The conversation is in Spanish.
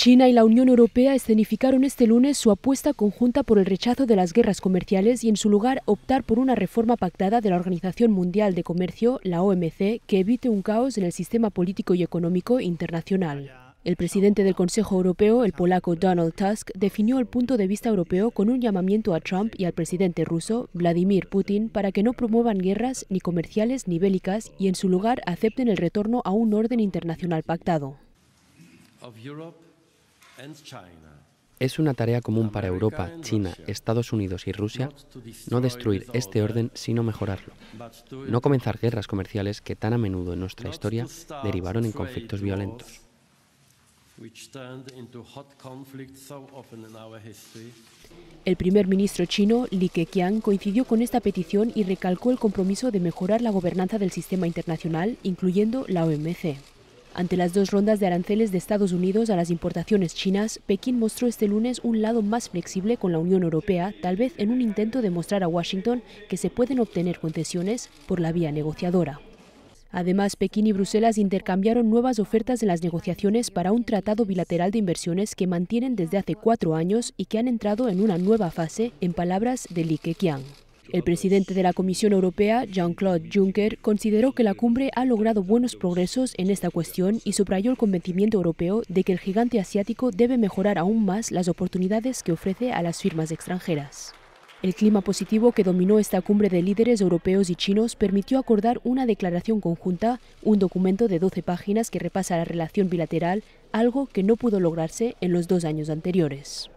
China y la Unión Europea escenificaron este lunes su apuesta conjunta por el rechazo de las guerras comerciales y en su lugar optar por una reforma pactada de la Organización Mundial de Comercio, la OMC, que evite un caos en el sistema político y económico internacional. El presidente del Consejo Europeo, el polaco Donald Tusk, definió el punto de vista europeo con un llamamiento a Trump y al presidente ruso, Vladimir Putin, para que no promuevan guerras ni comerciales ni bélicas y en su lugar acepten el retorno a un orden internacional pactado. Es una tarea común para Europa, China, Estados Unidos y Rusia no destruir este orden, sino mejorarlo. No comenzar guerras comerciales que tan a menudo en nuestra historia derivaron en conflictos violentos. El primer ministro chino, Li Keqiang, coincidió con esta petición y recalcó el compromiso de mejorar la gobernanza del sistema internacional, incluyendo la OMC. Ante las dos rondas de aranceles de Estados Unidos a las importaciones chinas, Pekín mostró este lunes un lado más flexible con la Unión Europea, tal vez en un intento de mostrar a Washington que se pueden obtener concesiones por la vía negociadora. Además, Pekín y Bruselas intercambiaron nuevas ofertas en las negociaciones para un tratado bilateral de inversiones que mantienen desde hace cuatro años y que han entrado en una nueva fase, en palabras de Li Keqiang. El presidente de la Comisión Europea, Jean-Claude Juncker, consideró que la cumbre ha logrado buenos progresos en esta cuestión y subrayó el convencimiento europeo de que el gigante asiático debe mejorar aún más las oportunidades que ofrece a las firmas extranjeras. El clima positivo que dominó esta cumbre de líderes europeos y chinos permitió acordar una declaración conjunta, un documento de 12 páginas que repasa la relación bilateral, algo que no pudo lograrse en los dos años anteriores.